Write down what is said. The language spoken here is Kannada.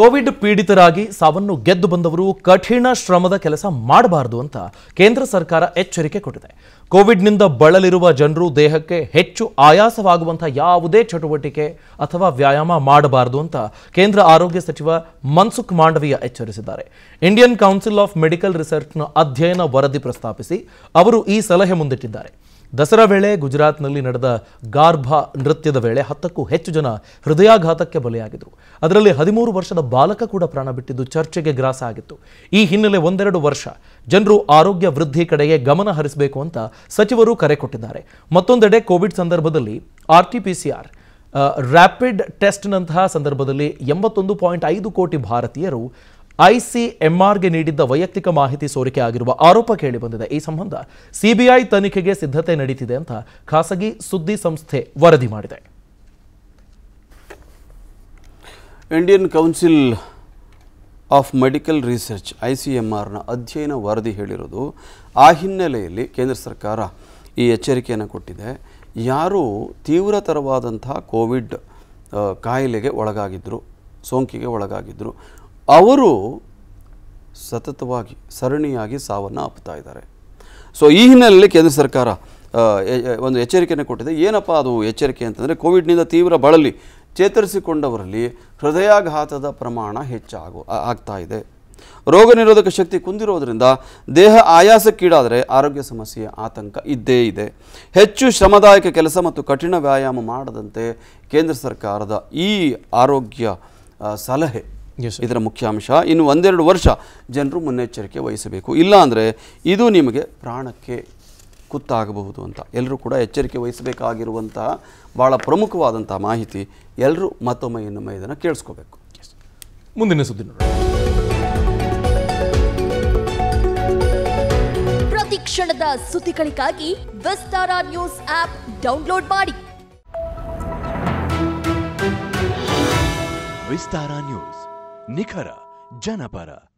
ಕೋವಿಡ್ ಪೀಡಿತರಾಗಿ ಸಾವನ್ನು ಗೆದ್ದು ಬಂದವರು ಕಠಿಣ ಶ್ರಮದ ಕೆಲಸ ಮಾಡಬಾರದು ಅಂತ ಕೇಂದ್ರ ಸರ್ಕಾರ ಎಚ್ಚರಿಕೆ ಕೊಟ್ಟಿದೆ ಕೋವಿಡ್ನಿಂದ ಬಳಲಿರುವ ಜನರು ದೇಹಕ್ಕೆ ಹೆಚ್ಚು ಆಯಾಸವಾಗುವಂತಹ ಯಾವುದೇ ಚಟುವಟಿಕೆ ಅಥವಾ ವ್ಯಾಯಾಮ ಮಾಡಬಾರದು ಅಂತ ಕೇಂದ್ರ ಆರೋಗ್ಯ ಸಚಿವ ಮನ್ಸುಖ್ ಮಾಂಡವೀಯ ಎಚ್ಚರಿಸಿದ್ದಾರೆ ಇಂಡಿಯನ್ ಕೌನ್ಸಿಲ್ ಆಫ್ ಮೆಡಿಕಲ್ ರಿಸರ್ಚ್ನ ಅಧ್ಯಯನ ವರದಿ ಪ್ರಸ್ತಾಪಿಸಿ ಅವರು ಈ ಸಲಹೆ ಮುಂದಿಟ್ಟಿದ್ದಾರೆ ದಸರಾ ವೇಳೆ ಗುಜರಾತ್ನಲ್ಲಿ ನಡೆದ ಗಾರ್ಭ ನೃತ್ಯದ ವೇಳೆ ಹತ್ತಕ್ಕೂ ಹೆಚ್ಚು ಜನ ಹೃದಯಾಘಾತಕ್ಕೆ ಬಲಿಯಾಗಿದ್ದರು ಅದರಲ್ಲಿ ಹದಿಮೂರು ವರ್ಷದ ಬಾಲಕ ಕೂಡ ಪ್ರಾಣ ಬಿಟ್ಟಿದ್ದು ಚರ್ಚೆಗೆ ಗ್ರಾಸ ಆಗಿತ್ತು ಈ ಹಿನ್ನೆಲೆ ಒಂದೆರಡು ವರ್ಷ ಜನರು ಆರೋಗ್ಯ ವೃದ್ಧಿ ಕಡೆಗೆ ಗಮನ ಹರಿಸಬೇಕು ಅಂತ ಸಚಿವರು ಕರೆ ಕೊಟ್ಟಿದ್ದಾರೆ ಮತ್ತೊಂದೆಡೆ ಕೋವಿಡ್ ಸಂದರ್ಭದಲ್ಲಿ ಆರ್ಟಿಪಿಸಿಆರ್ ರ್ಯಾಪಿಡ್ ಟೆಸ್ಟ್ನಂತಹ ಸಂದರ್ಭದಲ್ಲಿ ಎಂಬತ್ತೊಂದು ಪಾಯಿಂಟ್ ಐದು ಕೋಟಿ ಭಾರತೀಯರು ಐಸಿಎಂಆರ್ಗೆ ನೀಡಿದ್ದ ವೈಯಕ್ತಿಕ ಮಾಹಿತಿ ಸೋರಿಕೆ ಆಗಿರುವ ಆರೋಪ ಕೇಳಿಬಂದಿದೆ ಈ ಸಂಬಂಧ ಸಿಬಿಐ ತನಿಖೆಗೆ ಸಿದ್ಧತೆ ನಡೀತಿದೆ ಅಂತ ಖಾಸಗಿ ಸುದ್ದಿ ಸಂಸ್ಥೆ ವರದಿ ಮಾಡಿದೆ Indian Council of Medical Research I C ಅಧ್ಯಯನ ವರದಿ ಹೇಳಿರೋದು ಆ ಹಿನ್ನೆಲೆಯಲ್ಲಿ ಕೇಂದ್ರ ಸರ್ಕಾರ ಈ ಎಚ್ಚರಿಕೆಯನ್ನು ಕೊಟ್ಟಿದೆ ಯಾರು ತೀವ್ರತರವಾದಂಥ ಕೋವಿಡ್ ಕಾಯಿಲೆಗೆ ಒಳಗಾಗಿದ್ದರು ಸೋಂಕಿಗೆ ಒಳಗಾಗಿದ್ದರು ಅವರು ಸತತವಾಗಿ ಸರಣಿಯಾಗಿ ಸಾವನ್ನು ಅಪ್ತಾ ಇದ್ದಾರೆ ಸೊ ಈ ಹಿನ್ನೆಲೆಯಲ್ಲಿ ಕೇಂದ್ರ ಸರ್ಕಾರ ಒಂದು ಎಚ್ಚರಿಕೆಯನ್ನು ಕೊಟ್ಟಿದೆ ಏನಪ್ಪ ಅದು ಎಚ್ಚರಿಕೆ ಅಂತಂದರೆ ಕೋವಿಡ್ನಿಂದ ತೀವ್ರ ಬಳಲಿ ಚೇತರಿಸಿಕೊಂಡವರಲ್ಲಿ ಹೃದಯಾಘಾತದ ಪ್ರಮಾಣ ಹೆಚ್ಚಾಗು ಆಗ್ತಾ ಇದೆ ರೋಗ ನಿರೋಧಕ ಶಕ್ತಿ ಕುಂದಿರೋದರಿಂದ ದೇಹ ಆಯಾಸಕ್ಕೀಡಾದರೆ ಆರೋಗ್ಯ ಸಮಸ್ಯೆಯ ಆತಂಕ ಇದ್ದೇ ಇದೆ ಹೆಚ್ಚು ಶ್ರಮದಾಯಕ ಕೆಲಸ ಮತ್ತು ಕಠಿಣ ವ್ಯಾಯಾಮ ಮಾಡದಂತೆ ಕೇಂದ್ರ ಸರ್ಕಾರದ ಈ ಆರೋಗ್ಯ ಸಲಹೆ ಇದರ ಮುಖ್ಯಾಂಶ ಇನ್ನು ಒಂದೆರಡು ವರ್ಷ ಜನರು ಮುನ್ನೆಚ್ಚರಿಕೆ ವಹಿಸಬೇಕು ಇಲ್ಲಾಂದರೆ ಇದು ನಿಮಗೆ ಪ್ರಾಣಕ್ಕೆ ಕುತ್ತಾಗಬಹುದು ಅಂತ ಎಲ್ಲರೂ ಕೂಡ ಎಚ್ಚರಿಕೆ ವಹಿಸಬೇಕಾಗಿರುವಂತಹ ಭಾಳ ಪ್ರಮುಖವಾದಂತಹ ಮಾಹಿತಿ ಎಲ್ಲರೂ ಮತ್ತೊಮ್ಮೆ ಇನ್ನೊಮ್ಮೆ ಇದನ್ನು ಕೇಳಿಸ್ಕೋಬೇಕು ಮುಂದಿನ ಸುದ್ದಿ ಪ್ರತಿ ಕ್ಷಣದ ಸುದ್ದಿಗಳಿಗಾಗಿ ವಿಸ್ತಾರ ನ್ಯೂಸ್ ಆಪ್ ಡೌನ್ಲೋಡ್ ಮಾಡಿ ವಿಸ್ತಾರ ನ್ಯೂಸ್ ನಿಖರ ಜನಪರ